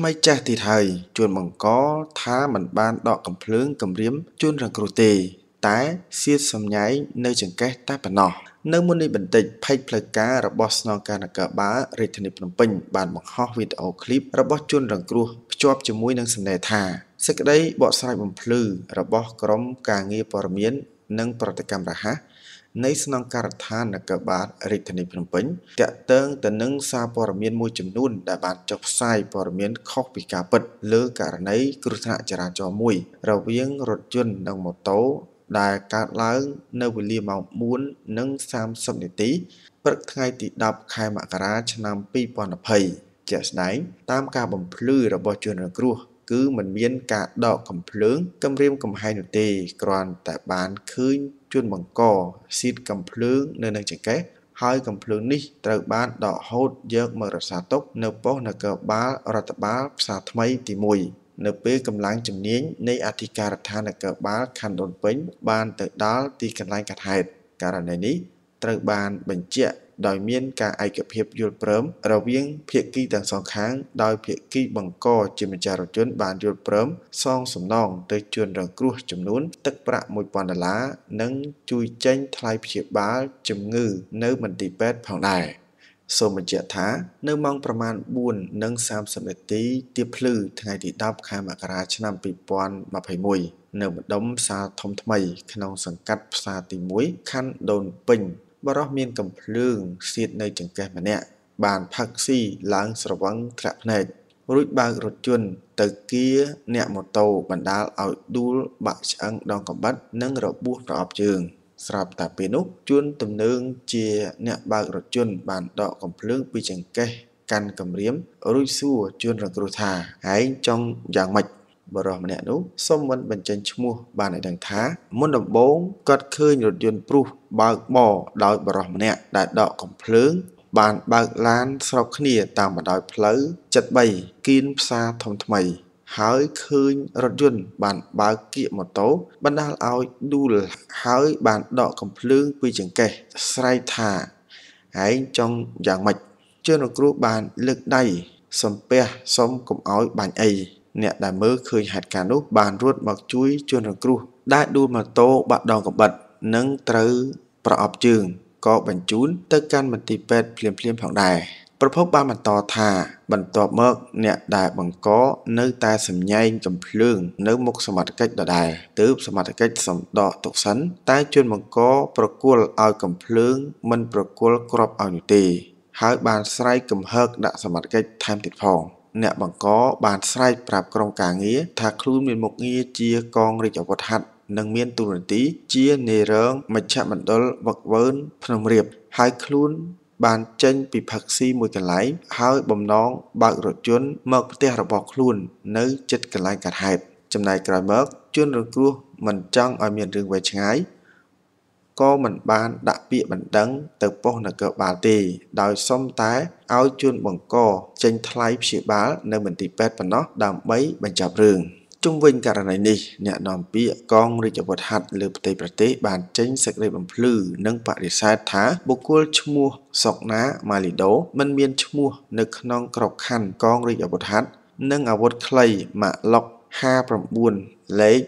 ថ្មីចាស់ទៀតហើយជួនបង្កថាមិនបានដកកំភ្លើងគម្រាមជួនរងគ្រោះទេ តែសៀតសំញែងនៅ ចង្កេះតែប៉ុណ្ណោះនៅមុននេះបន្តិចផេកផ្លូវការរបស់ស្នងការនគរបាលរាជធានីភ្នំពេញបានបង្ហោះវីដេអូឃ្លីបរបស់ជនរងគ្រោះភ្ជាប់ជាមួយនឹងសំណេរថាសេចក្តីបកស្រាយបំភ្លឺរបស់ក្រមការងារព័ត៌មាន និង ប្រតិកម្មរហ័សនៃស្នងការដ្ឋាននគរបាលរាជធានីភ្នំពេញតាក់ទងទៅនឹងសារព័ត៌មានមួយចំនួនដែលបានចុះផ្សាយព័ត៌មានខុសពីការពិតលើករណីគ្រោះថ្នាក់ចរាចរណ៍មួយរវាងរថយន្តនិងម៉ូតូដែលកើតឡើងនៅវេលាម៉ោង4:30នាទីព្រឹកថ្ងៃទី10ខែមករាឆ្នាំ2020ជាក់ស្ដែងតាមការបំភ្លឺរបស់ជនរងគ្រោះគឺមិនមាន ការដកកំភ្លើងគំរាមកំហែងនោះទេគ្រាន់តែបានឃើញជនបង្កស៊ីតកំភ្លើង នៅនឹងចង្កេះហើយកំភ្លើងនេះត្រូវបានដកហូតយកមករសាទុកនៅប៉ុស្តិ៍នគរបាលរដ្ឋបាលផ្សារថ្មីទី1នៅពេលកម្លាំងជំនាញនៃអធិការដ្ឋាននគរបាលខណ្ឌដូនពេញបានទៅដល់ទីកន្លែងកាត់ហេតុករណីនេះត្រូវបានបញ្ជាក់ដោយមាន ការឯកភាពយល់ព្រមរវាងភាគីទាំងសងខាង ដោយភាគីបង្កជាម្ចាស់រថយន្តបានយល់ព្រមសងសំណងទៅជួនរងគ្រោះ ចំនួនទឹកប្រាក់1000ដុល្លារនិងជួយចេញថ្លៃព្យាបាលជំងឺ នៅមន្ទីរពេទ្យផងដែរសូមបញ្ជាក់ថា នៅម៉ោងប្រមាណ4:30នាទីទៀបភ្លឺថ្ងៃទី10ខែមករាឆ្នាំ2021នៅម្ដុំសាលធំថ្មីក្នុងសង្កាត់ផ្សារទី1ខណ្ឌដូនពេញបរោះមានកំភ្លើងសៀតនៅចង្កេះម្នាក់ បានផឹកស៊ីឡើងស្រវឹងត្រាក់ភ្នែករួចបើករថយន្តទៅគៀអ្នកម៉ូតូបណ្ដាលឲ្យដួលបាក់ឆ្អឹងដងកំបិតនិងរបួសប្រអប់ជើង ស្រាប់តែពេលនោះជួនទំនើងជា អ្នកបើករថយន្តបានដកកំភ្លើងពីចង្កេះកាន់គម្រាមរួចសួរជួនរងគ្រោះថាឯងចង់យ៉ាងម៉េចបរិសម្នាក់នោះសុំមិនបញ្ចេញឈ្មោះ បានឲ្យដឹងថាមុនដំបូងគាត់ឃើញរថយន្តព្រុសបើកបរដោយបរិសម្នាក់ដែលដកកំភ្លើង បានបើកឡានស្របគ្នាតាមបណ្ដោយផ្លូវ73គៀនផ្សារធំថ្មី ហើយឃើញរថយន្តបានបើកគៀកម៉ូតូបណ្ដាលឲ្យដួលហើយបានដកកំភ្លើងពីចង្កេះស្រែកថាឯងចង់យ៉ាងម៉េចជនរគ្រូបានលើកដៃសំពះសុំកុំឲ្យបាញ់អីអ្នកដែលមើលឃើញហេតុការណ៍នោះបានរត់មកជួយជនរងគ្រោះដែលដួលម៉ូតូបាក់ដងកបិតនិងត្រូវប្រអប់ជើងក៏បញ្ជូនទៅកាន់មន្ទីរពេទ្យភ្លាមៗផងដែរប្រភពបានបន្តថា បន្ទាប់មកអ្នកដែលបង្កនៅតែសម្ញែងកំភ្លើងនៅមុខសមត្ថកិច្ចដដែលទើបសមត្ថកិច្ចសម្ដកទុកសិនតែជនបង្កប្រគល់ឲ្យកំភ្លើងមិនប្រគល់គ្រាប់ឲ្យនោះទេហើយបានស្រ័យកំហើកដាក់សមត្ថកិច្ចថែមទៀតផង។អ្នកបង្កបានស្រែកប្រាប់ក្រុមការងារថាខ្លួនមានមុខងារជាកងរាជអាវុធហត្ថនិងមានទូរនទីជានាយរងមជ្ឈមណ្ឌលវឹកវើនភ្នំរៀបហើយខ្លួនបានចេញពីផឹកស៊ីមួយកន្លែងហើយបំណងបើករថយន្តមកផ្ទះរបស់ខ្លួននៅជិតកន្លែងកើតហេតុចំណែកក្រោយមកជនរងគ្រោះមិនចង់ឲ្យមានរឿងវែងឆ្ងាយក៏មិនបានដាក់ពាក្យបណ្ដឹងទៅប៉ុស្តិ៍នគរបាលទេ ដោយសុំតែឲ្យជួនបង្កចេញថ្លៃព្យាបាលនៅមន្ទីរពេទ្យប៉ុណ្ណោះដើម្បីបញ្ចប់រឿងជុំវិញករណីនេះអ្នកនាំពាក្យកងរាជវុធហត្ថលើផ្ទៃប្រទេសបានចេញសេចក្តីបំភ្លឺនិងបដិសេធថា បុគ្គលឈ្មោះ សុកណាម៉ាលីដូ មិនមានឈ្មោះនៅក្នុងក្របខ័ណ្ឌកងរាជវុធហត្ថនិងអាវុធខ្លីម៉ាឡុក59លេខ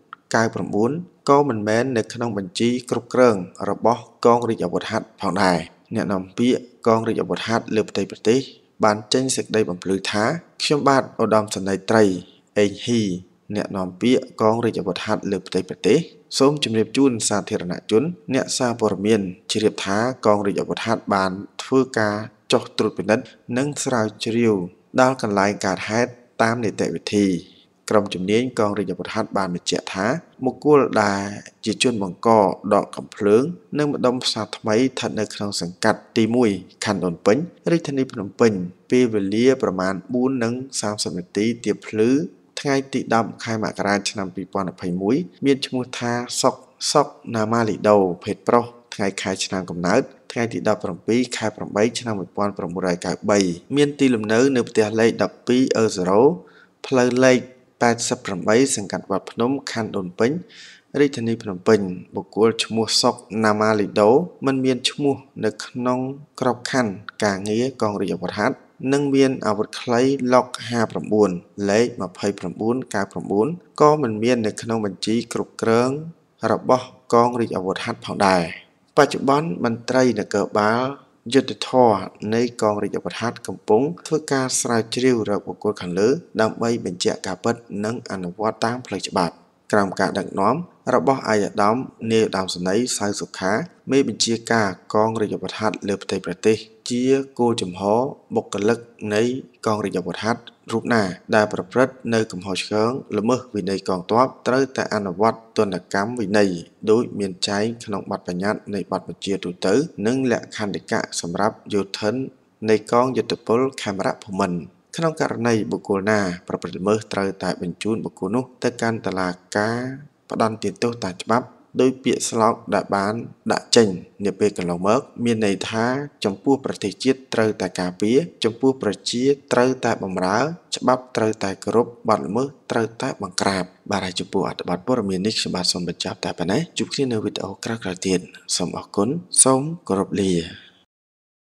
29 99ក៏មិនមែននៅក្នុងបញ្ជីគ្រប់គ្រងរបស់កងរាជអាវុធហត្ថផងដែរអ្នកនាំពាក្យកងរាជអាវុធហត្ថលើផ្ទៃប្រទេស បានចេញសេចក្តីបំភ្លឺថា ខ្ញុំបាទឧត្តមសេនីយ៍ត្រីអេងហ៊ីអ្នកនាំពាក្យកងរាជអាវុធហត្ថលើផ្ទៃប្រទេសសូមជម្រាបជូនសាធារណជន អ្នកសារព័ត៌មានជ្រាបថាកងរាជអាវុធហត្ថបានធ្វើការចុះត្រួតពិនិត្យនិងស្រាវជ្រាវដល់កន្លែងកើតហេតុតាមនីតិវិធីក្រុមជំនាញកងរាជអាវុធហត្ថបានបញ្ជាក់ថាបុគ្គលដែលជាជនបង្កដកកំភ្លើងនៅម្ដុំផ្សារថ្មីស្ថិតនៅក្នុងសង្កាត់ទី1ខណ្ឌដូនពេញរាជធានីភ្នំពេញពេលវេលាប្រមាណ4:30នាទីទៀបភ្លឺថ្ងៃទី10ខែមករា ឆ្នាំ2021មានឈ្មោះថាសុកសុកណាម៉ាលីដូភេទប្រុសថ្ងៃខែឆ្នាំកំណើតថ្ងៃទី17ខែ8ឆ្នាំ1993មានទីលំនៅ នៅផ្ទះលេខ12អឺ0ផ្លូវលេខ88សង្កាត់វត្តភ្នំខណ្ឌដូនពេញរាជធានីភ្នំពេញបុគ្គលឈ្មោះសុកណាម៉ាលីដូមិនមាន ឈ្មោះនៅក្នុង ក្របខ័ណ្ឌការងារកងរាជអាវុធហត្ថនិងមានអាវុធខ្លីឡុក59លេខ2999ក៏មិនមាននៅក្នុងបញ្ជីគ្រប់គ្រងរបស់កងរាជអាវុធហត្ថផងដែរបច្ចុប្បន្នមន្ត្រីនគរបាលយុទ្ធធរនៃកងរាជវត្ថាតកំពុង ធ្វើការស្រាវជ្រាវរកបុគ្គលខាងលើ ដើម្បីបញ្ជាក់ការពិតនិងអនុវត្តតាមផ្លូវច្បាប់ក្រោមការដឹកនាំរបស់អាយដាមនាយដាមសនីសៅសុខា មេបញ្ជាការកងរាជវត្ថាតលើផ្ទៃប្រទេសជាគោលចំហបុគ្គលិកនៃកងរាជវត្ថាតរូបណា ដែល ប្រព្រឹត្តនៅកំហុសឆ្គងល្មើសវិន័យកងទ័ពត្រូវតែអនុវត្តទណ្ឌកម្មវិន័យដោយមានចែងក្នុងបទបញ្ញត្តិនៃបទបញ្ជាទូទៅ និង លក្ខន្តិកៈសម្រាប់យោធិននៃកងយុទ្ធពលខេមរភូមិន្ទក្នុងករណីបុគ្គលណា ប្រព្រឹត្តល្មើសត្រូវតែបញ្ជូនបុគ្គលនោះទៅកាន់តុលាការផ្ដន្ទាទោសតាមច្បាប់ដោយពាក្យស្លោកដែលបាន ដាក់ចេញនាពេលកន្លងមកមានន័យថា ចំពោះប្រទេសជាតិត្រូវតែការពារចំពោះប្រជាត្រូវតែបំរើ ច្បាប់ត្រូវតែគោរពបទល្មើសត្រូវតែបង្ក្រាបបាទហើយចំពោះអត្ថបទព័ត៌មាននេះខ្ញុំបាទសូមបញ្ចប់តែប៉ុណ្ណេះជួបគ្នានៅវីដេអូក្រោយៗទៀតសូមអរគុណសូមគោរពលា